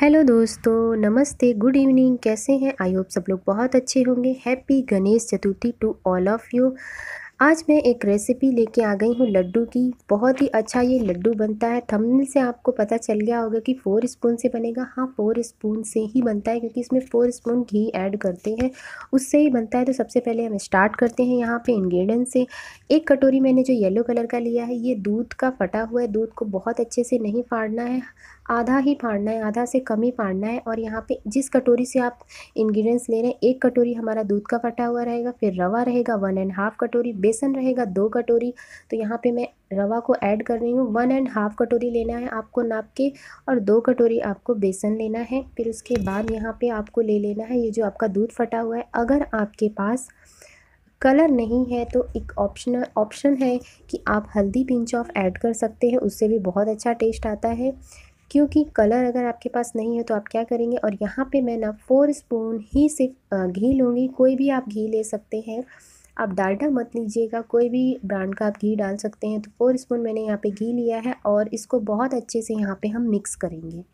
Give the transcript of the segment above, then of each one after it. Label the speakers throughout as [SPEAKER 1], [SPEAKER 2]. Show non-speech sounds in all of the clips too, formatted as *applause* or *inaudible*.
[SPEAKER 1] hello दोस्तों नमस्ते good evening कैसे हैं आई होप सब लोग बहुत अच्छे होंगे happy Ganesh Chaturthi to all of you आज मैं एक रेसिपी लेके आ गई हूँ लड्डू की बहुत ही अच्छा ये लड्डू बनता है थंबनेल से आपको पता चल गया होगा कि फ़ोर स्पून से बनेगा हाँ फोर स्पून से ही बनता है क्योंकि इसमें फ़ोर स्पून घी ऐड करते हैं उससे ही बनता है तो सबसे पहले हम स्टार्ट करते हैं यहाँ पे इंग्रेडिएंट से एक कटोरी मैंने जो येलो कलर का लिया है ये दूध का फटा हुआ है दूध को बहुत अच्छे से नहीं फाड़ना है आधा ही फाड़ना है आधा से कम ही फाड़ना है और यहाँ पे जिस कटोरी से आप इंग्रेडिएंट्स ले रहे हैं एक कटोरी हमारा दूध का फटा हुआ रहेगा फिर रवा रहेगा वन एंड हाफ़ कटोरी बेसन रहेगा दो कटोरी तो यहाँ पे मैं रवा को ऐड कर रही हूँ वन एंड हाफ़ कटोरी लेना है आपको नाप के और दो कटोरी आपको बेसन लेना है फिर उसके बाद यहाँ पर आपको ले लेना है ये जो आपका दूध फटा हुआ है अगर आपके पास कलर नहीं है तो एक ऑप्शन ऑप्शन है कि आप हल्दी पिंच ऑफ ऐड कर सकते हैं उससे भी बहुत अच्छा टेस्ट आता है क्योंकि कलर अगर आपके पास नहीं है तो आप क्या करेंगे और यहाँ पे मैं ना फोर स्पून ही सिर्फ घी लूँगी कोई भी आप घी ले सकते हैं आप डालडा मत लीजिएगा कोई भी ब्रांड का आप घी डाल सकते हैं तो फोर स्पून मैंने यहाँ पे घी लिया है और इसको बहुत अच्छे से यहाँ पे हम मिक्स करेंगे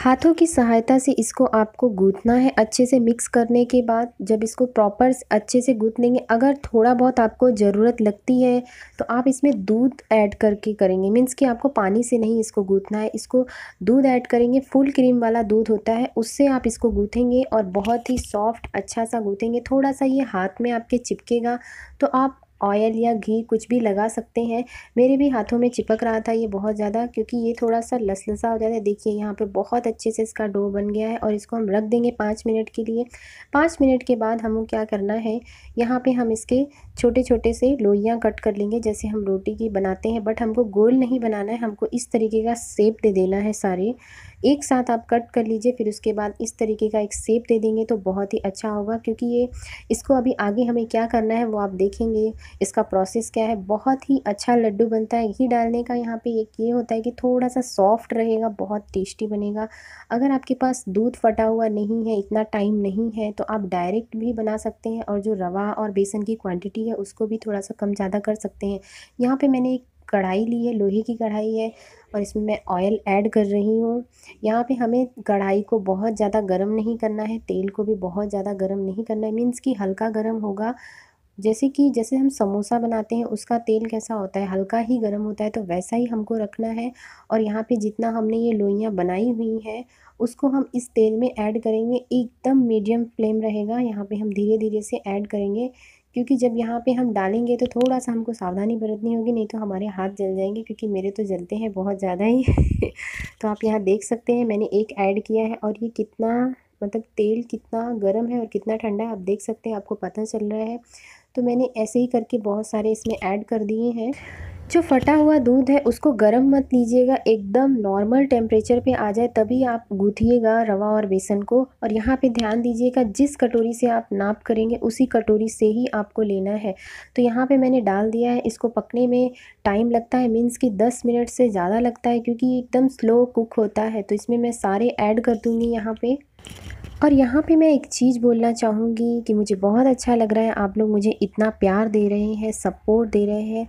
[SPEAKER 1] हाथों की सहायता से इसको आपको गूँथना है अच्छे से मिक्स करने के बाद जब इसको प्रॉपर अच्छे से गूँथ लेंगे अगर थोड़ा बहुत आपको ज़रूरत लगती है तो आप इसमें दूध ऐड करके करेंगे मीन्स कि आपको पानी से नहीं इसको गूँथना है इसको दूध ऐड करेंगे फुल क्रीम वाला दूध होता है उससे आप इसको गूँथेंगे और बहुत ही सॉफ्ट अच्छा सा गूँथेंगे थोड़ा सा ये हाथ में आपके चिपकेगा तो आप ऑयल या घी कुछ भी लगा सकते हैं मेरे भी हाथों में चिपक रहा था ये बहुत ज़्यादा क्योंकि ये थोड़ा सा लसलसा हो जाता है देखिए यहाँ पे बहुत अच्छे से इसका डो बन गया है और इसको हम रख देंगे पाँच मिनट के लिए पाँच मिनट के बाद हमें क्या करना है यहाँ पे हम इसके छोटे छोटे से लोइयाँ कट कर लेंगे जैसे हम रोटी की बनाते हैं बट हमको गोल नहीं बनाना है हमको इस तरीके का सेप दे देना है सारे एक साथ आप कट कर लीजिए फिर उसके बाद इस तरीके का एक सेप दे देंगे तो बहुत ही अच्छा होगा क्योंकि ये इसको अभी आगे हमें क्या करना है वो आप देखेंगे इसका प्रोसेस क्या है बहुत ही अच्छा लड्डू बनता है घी डालने का यहाँ पे एक ये होता है कि थोड़ा सा सॉफ्ट रहेगा बहुत टेस्टी बनेगा अगर आपके पास दूध फटा हुआ नहीं है इतना टाइम नहीं है तो आप डायरेक्ट भी बना सकते हैं और जो रवा और बेसन की क्वांटिटी है उसको भी थोड़ा सा कम ज़्यादा कर सकते हैं यहाँ पे मैंने एक कढ़ाई ली है लोहे की कढ़ाई है और इसमें मैं ऑयल ऐड कर रही हूँ यहाँ पे हमें कढ़ाई को बहुत ज़्यादा गर्म नहीं करना है तेल को भी बहुत ज़्यादा गर्म नहीं करना है मीन्स कि हल्का गर्म होगा जैसे कि जैसे हम समोसा बनाते हैं उसका तेल कैसा होता है हल्का ही गर्म होता है तो वैसा ही हमको रखना है और यहाँ पे जितना हमने ये लोइयाँ बनाई हुई हैं उसको हम इस तेल में ऐड करेंगे एकदम मीडियम फ्लेम रहेगा यहाँ पे हम धीरे धीरे से ऐड करेंगे क्योंकि जब यहाँ पे हम डालेंगे तो थोड़ा सा हमको सावधानी बरतनी होगी नहीं तो हमारे हाथ जल जाएंगे क्योंकि मेरे तो जलते हैं बहुत ज़्यादा ही *laughs* तो आप यहाँ देख सकते हैं मैंने एक ऐड किया है और ये कितना मतलब तेल कितना गर्म है और कितना ठंडा है आप देख सकते हैं आपको पता चल रहा है तो मैंने ऐसे ही करके बहुत सारे इसमें ऐड कर दिए हैं जो फटा हुआ दूध है उसको गर्म मत लीजिएगा एकदम नॉर्मल टेम्परेचर पे आ जाए तभी आप गूथिएगा रवा और बेसन को और यहाँ पे ध्यान दीजिएगा जिस कटोरी से आप नाप करेंगे उसी कटोरी से ही आपको लेना है तो यहाँ पे मैंने डाल दिया है इसको पकने में टाइम लगता है मीन्स कि दस मिनट से ज़्यादा लगता है क्योंकि एकदम स्लो कुक होता है तो इसमें मैं सारे ऐड कर दूँगी यहाँ पर और यहाँ पे मैं एक चीज़ बोलना चाहूँगी कि मुझे बहुत अच्छा लग रहा है आप लोग मुझे इतना प्यार दे रहे हैं सपोर्ट दे रहे हैं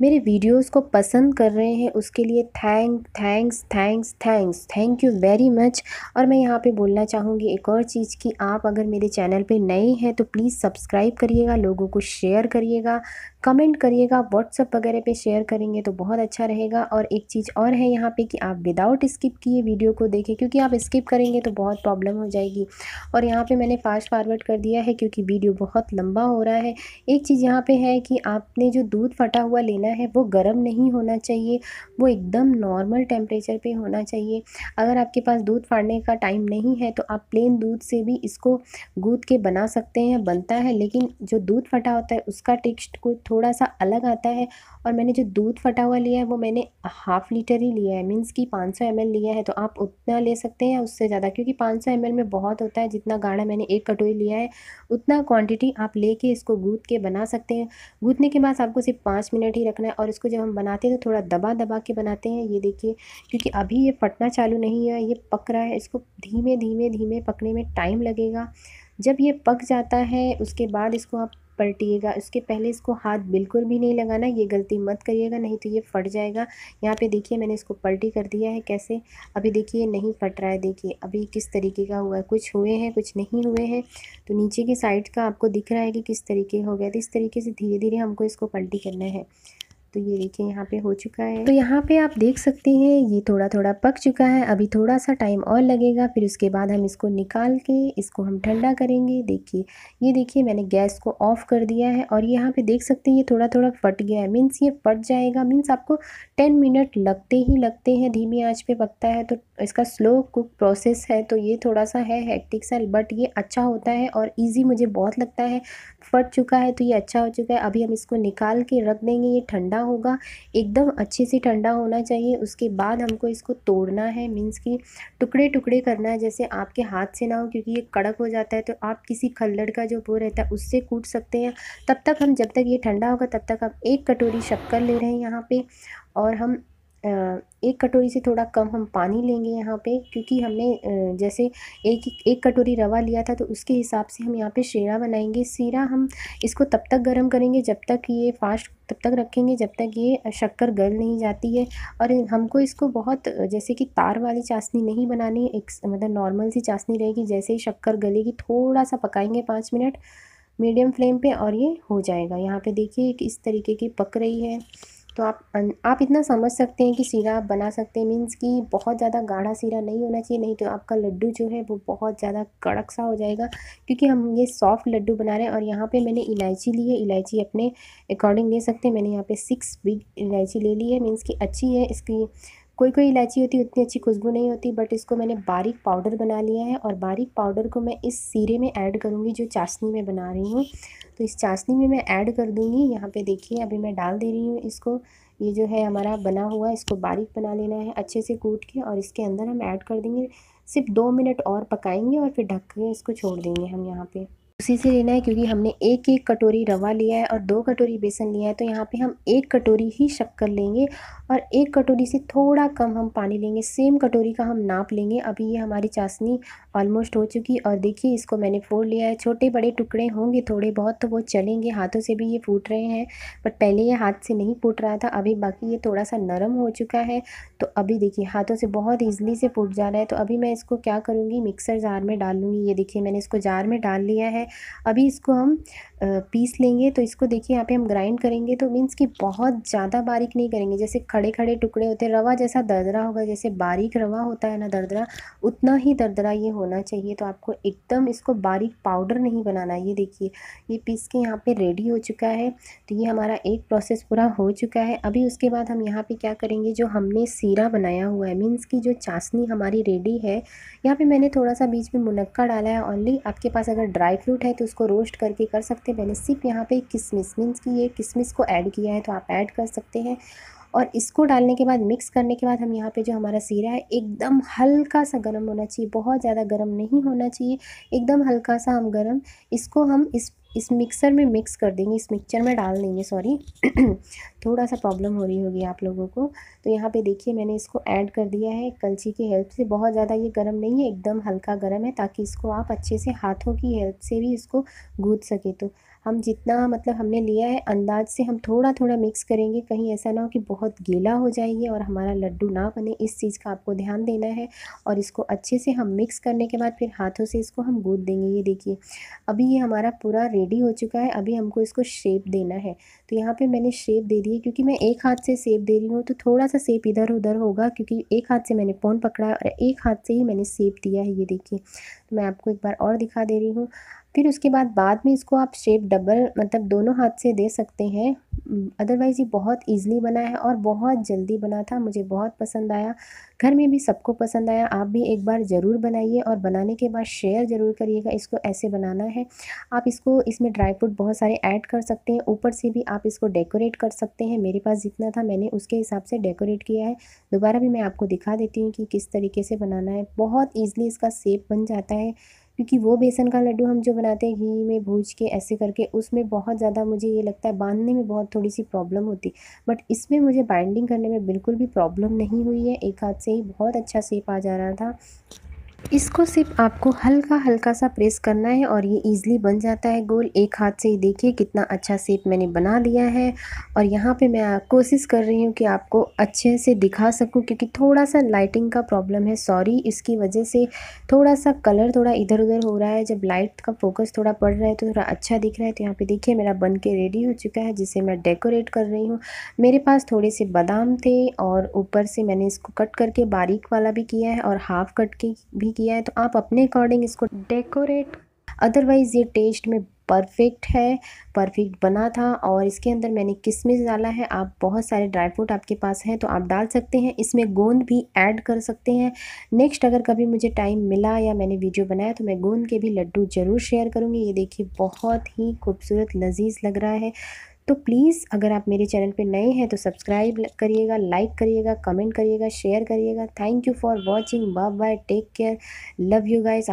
[SPEAKER 1] मेरे वीडियोस को पसंद कर रहे हैं उसके लिए thank thanks thanks thanks thank you very much और मैं यहाँ पे बोलना चाहूँगी एक और चीज़ कि आप अगर मेरे चैनल पे नए हैं तो प्लीज़ सब्सक्राइब करिएगा लोगों को शेयर करिएगा कमेंट करिएगा व्हाट्सअप वगैरह पे शेयर करेंगे तो बहुत अच्छा रहेगा और एक चीज़ और है यहाँ पे कि आप विदाउट स्किप किए वीडियो को देखें क्योंकि आप स्किप करेंगे तो बहुत प्रॉब्लम हो जाएगी और यहाँ पे मैंने फास्ट फारवर्ड कर दिया है क्योंकि वीडियो बहुत लंबा हो रहा है एक चीज़ यहाँ पे है कि आपने जो दूध फटा हुआ लेना है वो गर्म नहीं होना चाहिए वो एकदम नॉर्मल टेम्परेचर पर होना चाहिए अगर आपके पास दूध फाड़ने का टाइम नहीं है तो आप प्लेन दूध से भी इसको गूद के बना सकते हैं बनता है लेकिन जो दूध फटा होता है उसका टेक्स्ट को थोड़ा सा अलग आता है और मैंने जो दूध फटा हुआ लिया है वो मैंने हाफ़ लीटर ही लिया है मीन्स कि 500 ml लिया है तो आप उतना ले सकते हैं उससे ज़्यादा क्योंकि 500 ml में बहुत बहुत होता है जितना गाढ़ा मैंने एक कटोरी लिया है उतना क्वांटिटी आप लेके इसको गूथ के बना सकते हैं गूथने के बाद आपको सिर्फ पाँच मिनट ही रखना है और इसको जब हम बनाते हैं तो थोड़ा दबा दबा के बनाते हैं ये देखिए क्योंकि अभी ये फटना चालू नहीं है ये पक रहा है इसको धीमे धीमे धीमे पकने में टाइम लगेगा जब ये पक जाता है उसके बाद इसको आप पलटिएगा इसके पहले इसको हाथ बिल्कुल भी नहीं लगाना ये गलती मत करिएगा नहीं तो ये फट जाएगा यहाँ पे देखिए मैंने इसको पलटी कर दिया है कैसे अभी देखिए नहीं फट रहा है देखिए अभी किस तरीके का हुआ है कुछ हुए हैं कुछ नहीं हुए हैं तो नीचे की साइड का आपको दिख रहा है कि किस तरीके हो गया तो इस तरीके से धीरे धीरे हमको इसको पलटी करना है तो ये देखिए यहाँ पे हो चुका है तो यहाँ पे आप देख सकते हैं ये थोड़ा थोड़ा पक चुका है अभी थोड़ा सा टाइम और लगेगा फिर उसके बाद हम इसको निकाल के इसको हम ठंडा करेंगे देखिए ये देखिए मैंने गैस को ऑफ़ कर दिया है और यहाँ पे देख सकते हैं ये थोड़ा थोड़ा फट गया है मीन्स ये फट जाएगा मीन्स आपको टेन मिनट लगते ही लगते हैं धीमी आँच पर पकता है तो इसका स्लो कुक प्रोसेस है तो ये थोड़ा सा है हेक्टिक सा बट ये अच्छा होता है और इजी मुझे बहुत लगता है फट चुका है तो ये अच्छा हो चुका है अभी हम इसको निकाल के रख देंगे ये ठंडा होगा एकदम अच्छे से ठंडा होना चाहिए उसके बाद हमको इसको तोड़ना है मीन्स कि टुकड़े टुकड़े करना है जैसे आपके हाथ से ना हो क्योंकि ये कड़क हो जाता है तो आप किसी खल्लड़ का जो वो रहता है उससे कूट सकते हैं तब तक हम जब तक ये ठंडा होगा तब तक हम एक कटोरी शक्कर ले रहे हैं यहाँ पर और हम एक कटोरी से थोड़ा कम हम पानी लेंगे यहाँ पे क्योंकि हमने जैसे एक एक कटोरी रवा लिया था तो उसके हिसाब से हम यहाँ पे शीरा बनाएंगे शीरा हम इसको तब तक गर्म करेंगे जब तक ये फास्ट तब तक रखेंगे जब तक ये शक्कर गल नहीं जाती है और हमको इसको बहुत जैसे कि तार वाली चाशनी नहीं बनानी एक मतलब नॉर्मल सी चाशनी रहेगी जैसे ही शक्कर गलेगी थोड़ा सा पकाएंगे पाँच मिनट मीडियम फ्लेम पर और ये हो जाएगा यहाँ पर देखिए इस तरीके की पक रही है तो आप आप इतना समझ सकते हैं कि सीरा आप बना सकते हैं मीन्स कि बहुत ज़्यादा गाढ़ा सीरा नहीं होना चाहिए नहीं तो आपका लड्डू जो है वो बहुत ज़्यादा कड़क सा हो जाएगा क्योंकि हम ये सॉफ्ट लड्डू बना रहे हैं और यहाँ पे मैंने इलायची ली है इलायची अपने अकॉर्डिंग ले सकते हैं मैंने यहाँ पे सिक्स बिग इलायची ले ली है मीन्स कि अच्छी है इसकी कोई कोई इलायची होती उतनी अच्छी खुशबू नहीं होती बट इसको मैंने बारीक पाउडर बना लिया है और बारीक पाउडर को मैं इस सीरे में ऐड करूँगी जो चाशनी में बना रही हूँ तो इस चाशनी में मैं ऐड कर दूँगी यहाँ पे देखिए अभी मैं डाल दे रही हूँ इसको ये जो है हमारा बना हुआ इसको बारीक बना लेना है अच्छे से कूट के और इसके अंदर हम ऐड कर देंगे सिर्फ दो मिनट और पकाएंगे और फिर ढक के इसको छोड़ देंगे हम यहाँ पर उसी से लेना है क्योंकि हमने एक एक कटोरी रवा लिया है और दो कटोरी बेसन लिया है तो यहाँ पे हम एक कटोरी ही शक्कर लेंगे और एक कटोरी से थोड़ा कम हम पानी लेंगे सेम कटोरी का हम नाप लेंगे अभी ये हमारी चाशनी ऑलमोस्ट हो चुकी और देखिए इसको मैंने फोड़ लिया है छोटे बड़े टुकड़े होंगे थोड़े बहुत तो वो चलेंगे हाथों से भी ये फूट रहे हैं बट पहले ये हाथ से नहीं फूट रहा था अभी बाकी ये थोड़ा सा नरम हो चुका है तो अभी देखिए हाथों से बहुत ईजिली से फूट जा रहा है तो अभी मैं इसको क्या करूँगी मिक्सर जार में डाल लूँगी ये देखिए मैंने इसको जार में डाल लिया है अभी इसको हम पीस लेंगे तो इसको देखिए यहाँ पे हम ग्राइंड करेंगे तो मीन्स कि बहुत ज़्यादा बारीक नहीं करेंगे जैसे खड़े खड़े टुकड़े होते हैं रवा जैसा दरदरा होगा जैसे बारीक रवा होता है ना दरदरा उतना ही दरदरा ये होना चाहिए तो आपको एकदम इसको बारीक पाउडर नहीं बनाना ये देखिए ये पीस के यहाँ पर रेडी हो चुका है तो ये हमारा एक प्रोसेस पूरा हो चुका है अभी उसके बाद हम यहाँ पर क्या करेंगे जो हमने सीरा बनाया हुआ है मीन्स की जो चाशनी हमारी रेडी है यहाँ पर मैंने थोड़ा सा बीच में मुनक्का डाला है ऑनली आपके पास अगर ड्राई फ्रूट फ्रूट है तो उसको रोस्ट करके कर सकते हैं मैंने सिर्फ यहाँ पे किशमिश मीन्स कि ये किशमिश को ऐड किया है तो आप ऐड कर सकते हैं और इसको डालने के बाद मिक्स करने के बाद हम यहाँ पे जो हमारा सीरा है एकदम हल्का सा गर्म होना चाहिए बहुत ज़्यादा गर्म नहीं होना चाहिए एकदम हल्का सा हम गर्म इसको हम इस इस मिक्सर में मिक्स कर देंगे इस मिक्सचर में डाल देंगे सॉरी थोड़ा सा प्रॉब्लम हो रही होगी आप लोगों को तो यहाँ पे देखिए मैंने इसको ऐड कर दिया है कलछी की हेल्प से बहुत ज़्यादा ये गर्म नहीं है एकदम हल्का गर्म है ताकि इसको आप अच्छे से हाथों की हेल्प से भी इसको गूँथ सके तो हम जितना मतलब हमने लिया है अंदाज से हम थोड़ा थोड़ा मिक्स करेंगे कहीं ऐसा ना हो कि बहुत गीला हो जाइए और हमारा लड्डू ना बने इस चीज़ का आपको ध्यान देना है और इसको अच्छे से हम मिक्स करने के बाद फिर हाथों से इसको हम गूद देंगे ये देखिए अभी ये हमारा पूरा रेडी हो चुका है अभी हमको इसको शेप देना है तो यहाँ पर मैंने शेप दे दी है क्योंकि मैं एक हाथ से सेप दे रही हूँ तो थोड़ा सा सेप इधर उधर होगा क्योंकि एक हाथ से मैंने पोन पकड़ा है और एक हाथ से ही मैंने सेप दिया है ये देखिए तो मैं आपको एक बार और दिखा दे रही हूँ फिर उसके बाद बाद में इसको आप शेप डबल मतलब दोनों हाथ से दे सकते हैं अदरवाइज़ ये बहुत ईजिली बना है और बहुत जल्दी बना था मुझे बहुत पसंद आया घर में भी सबको पसंद आया आप भी एक बार ज़रूर बनाइए और बनाने के बाद शेयर ज़रूर करिएगा इसको ऐसे बनाना है आप इसको इसमें ड्राई फ्रूट बहुत सारे ऐड कर सकते हैं ऊपर से भी आप इसको डेकोरेट कर सकते हैं मेरे पास जितना था मैंने उसके हिसाब से डेकोरेट किया है दोबारा भी मैं आपको दिखा देती हूँ कि किस तरीके से बनाना है बहुत ईजिली इसका सेप बन जाता है क्योंकि वो बेसन का लड्डू हम जो बनाते हैं घी में भूज के ऐसे करके उसमें बहुत ज़्यादा मुझे ये लगता है बांधने में बहुत थोड़ी सी प्रॉब्लम होती बट इसमें मुझे बाइंडिंग करने में बिल्कुल भी प्रॉब्लम नहीं हुई है एक हाथ से ही बहुत अच्छा सेप आ जा रहा था इसको सिर्फ आपको हल्का हल्का सा प्रेस करना है और ये इजीली बन जाता है गोल एक हाथ से ही देखिए कितना अच्छा सेप मैंने बना दिया है और यहाँ पे मैं कोशिश कर रही हूँ कि आपको अच्छे से दिखा सकूँ क्योंकि थोड़ा सा लाइटिंग का प्रॉब्लम है सॉरी इसकी वजह से थोड़ा सा कलर थोड़ा इधर उधर हो रहा है जब लाइट का फोकस थोड़ा पड़ रहा है तो थोड़ा अच्छा दिख रहा है तो यहाँ पर देखिए मेरा बन के रेडी हो चुका है जिसे मैं डेकोरेट कर रही हूँ मेरे पास थोड़े से बादाम थे और ऊपर से मैंने इसको कट करके बारीक वाला भी किया है और हाफ़ कट के भी नहीं किया है तो आप अपने अकॉर्डिंग इसको डेकोरेट अदरवाइज़ ये टेस्ट में परफेक्ट है परफेक्ट बना था और इसके अंदर मैंने किशमिश डाला है आप बहुत सारे ड्राई फ्रूट आपके पास हैं तो आप डाल सकते हैं इसमें गोंद भी ऐड कर सकते हैं नेक्स्ट अगर कभी मुझे टाइम मिला या मैंने वीडियो बनाया तो मैं गोंद के भी लड्डू ज़रूर शेयर करूंगी ये देखिए बहुत ही खूबसूरत लजीज लग रहा है तो प्लीज़ अगर आप मेरे चैनल पे नए हैं तो सब्सक्राइब करिएगा लाइक करिएगा कमेंट करिएगा शेयर करिएगा thank you for watching bye bye take care love you guys